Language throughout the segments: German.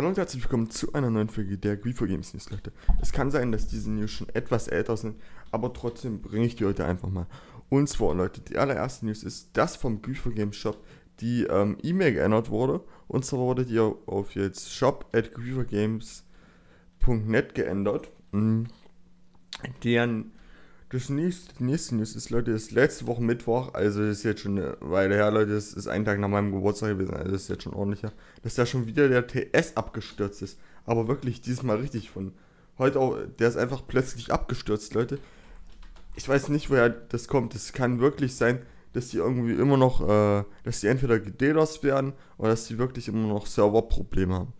Hallo und herzlich willkommen zu einer neuen Folge der Grifo Games News, Leute. Es kann sein, dass diese News schon etwas älter sind, aber trotzdem bringe ich die heute einfach mal. Und zwar, Leute, die allererste News ist, dass vom Grifo Games Shop die ähm, E-Mail geändert wurde. Und zwar wurde die auf jetzt shop.griefergames.net geändert. Mhm. Deren das nächste, die nächste News ist, Leute, ist letzte Woche Mittwoch, also ist jetzt schon eine Weile her, Leute, das ist ein Tag nach meinem Geburtstag gewesen, also ist jetzt schon ordentlicher, dass da schon wieder der TS abgestürzt ist. Aber wirklich, diesmal richtig von heute auch, der ist einfach plötzlich abgestürzt, Leute. Ich weiß nicht, woher das kommt. Es kann wirklich sein, dass die irgendwie immer noch, äh, dass die entweder gededos werden oder dass die wirklich immer noch Serverprobleme haben.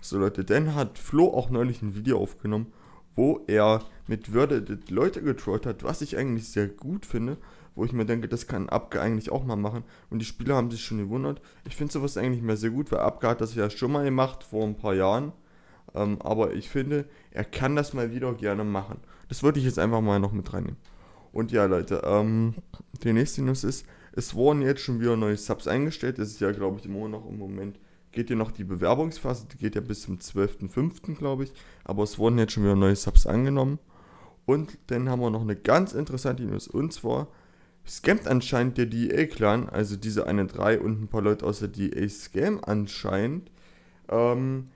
So, Leute, dann hat Flo auch neulich ein Video aufgenommen wo er mit Würde Leute getrollt hat, was ich eigentlich sehr gut finde, wo ich mir denke, das kann Abge eigentlich auch mal machen. Und die Spieler haben sich schon gewundert. Ich finde sowas eigentlich mehr sehr gut, weil Abge hat das ja schon mal gemacht vor ein paar Jahren. Ähm, aber ich finde, er kann das mal wieder gerne machen. Das würde ich jetzt einfach mal noch mit reinnehmen. Und ja, Leute, ähm, die nächste News ist, es wurden jetzt schon wieder neue Subs eingestellt. Das ist ja, glaube ich, immer noch im Moment geht ja noch die Bewerbungsphase, die geht ja bis zum 12.05., glaube ich. Aber es wurden jetzt schon wieder neue Subs angenommen. Und dann haben wir noch eine ganz interessante News. Und zwar scammt anscheinend der DEA-Clan, also diese eine 3 und ein paar Leute aus der DEA scam anscheinend. Ähm,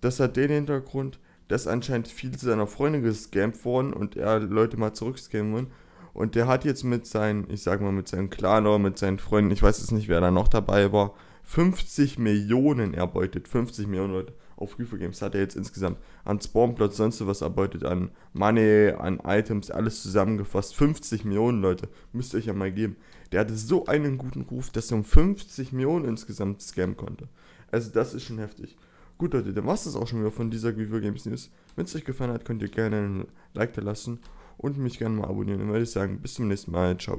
das hat den Hintergrund, dass anscheinend viele seiner Freunde gescampt wurden und er Leute mal zurückscammen wollen. Und der hat jetzt mit seinen, ich sag mal, mit seinem Clan oder mit seinen Freunden, ich weiß jetzt nicht, wer da noch dabei war, 50 Millionen erbeutet. 50 Millionen Leute. Auf Reaper Games hat er jetzt insgesamt an Spawnplots, sonst was erbeutet, an Money, an Items, alles zusammengefasst. 50 Millionen Leute. Müsst ihr euch ja mal geben. Der hatte so einen guten Ruf, dass er um 50 Millionen insgesamt scammen konnte. Also das ist schon heftig. Gut, Leute, dann war es das auch schon wieder von dieser Viva Games News. Wenn es euch gefallen hat, könnt ihr gerne ein Like da lassen und mich gerne mal abonnieren. Dann würde ich sagen, bis zum nächsten Mal. Ciao.